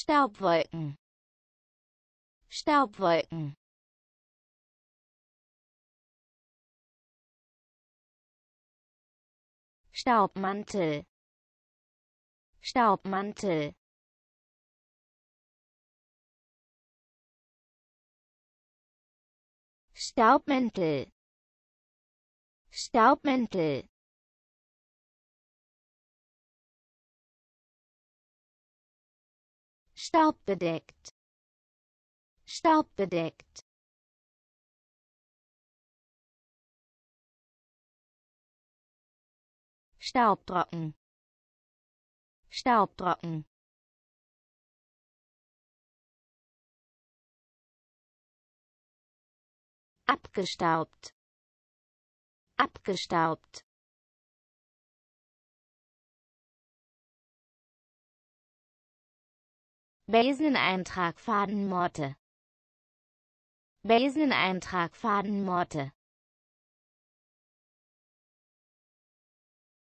Staubwolken Staubwolken Staubmantel Staubmantel Staubmäntel Staubmäntel staubbedeckt staubbedeckt staubtrocken staubtrocken abgestaubt abgestaubt Faden Baseneintrag Fadenmorte Faden Morte